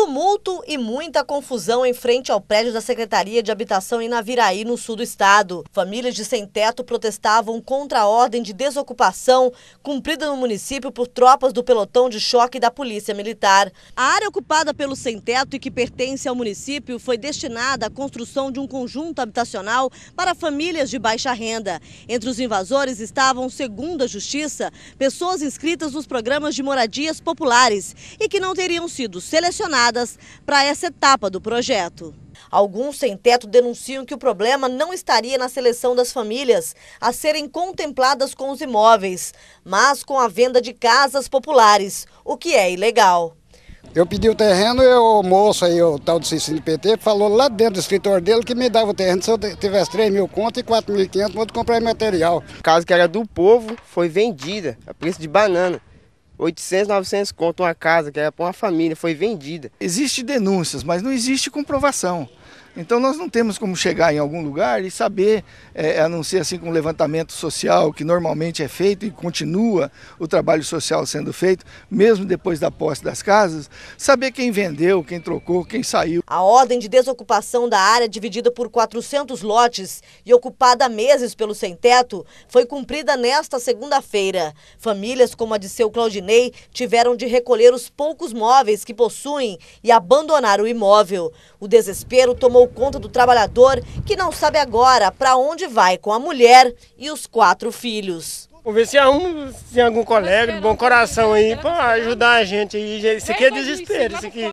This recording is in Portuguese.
tumulto e muita confusão em frente ao prédio da Secretaria de Habitação em Naviraí, no sul do estado. Famílias de sem-teto protestavam contra a ordem de desocupação cumprida no município por tropas do pelotão de choque da Polícia Militar. A área ocupada pelo sem-teto e que pertence ao município foi destinada à construção de um conjunto habitacional para famílias de baixa renda. Entre os invasores estavam, segundo a Justiça, pessoas inscritas nos programas de moradias populares e que não teriam sido selecionadas para essa etapa do projeto. Alguns sem teto denunciam que o problema não estaria na seleção das famílias a serem contempladas com os imóveis, mas com a venda de casas populares, o que é ilegal. Eu pedi o terreno e o moço aí, o tal do Cicílio PT, falou lá dentro do escritório dele que me dava o terreno se eu tivesse 3 mil contas e 4.500 para comprar material. casa que era do povo foi vendida a preço de banana. 800, 900 conto uma casa, que era é para uma família, foi vendida. Existem denúncias, mas não existe comprovação. Então nós não temos como chegar em algum lugar e saber, é, a não ser assim com um levantamento social que normalmente é feito e continua o trabalho social sendo feito, mesmo depois da posse das casas, saber quem vendeu, quem trocou, quem saiu. A ordem de desocupação da área dividida por 400 lotes e ocupada há meses pelo sem-teto foi cumprida nesta segunda-feira. Famílias como a de seu Claudinei tiveram de recolher os poucos móveis que possuem e abandonar o imóvel. O desespero tomou conta do trabalhador que não sabe agora para onde vai com a mulher e os quatro filhos. Vou ver se um, se algum colega de bom coração aí para ajudar a gente. Isso aqui é desespero, isso aqui.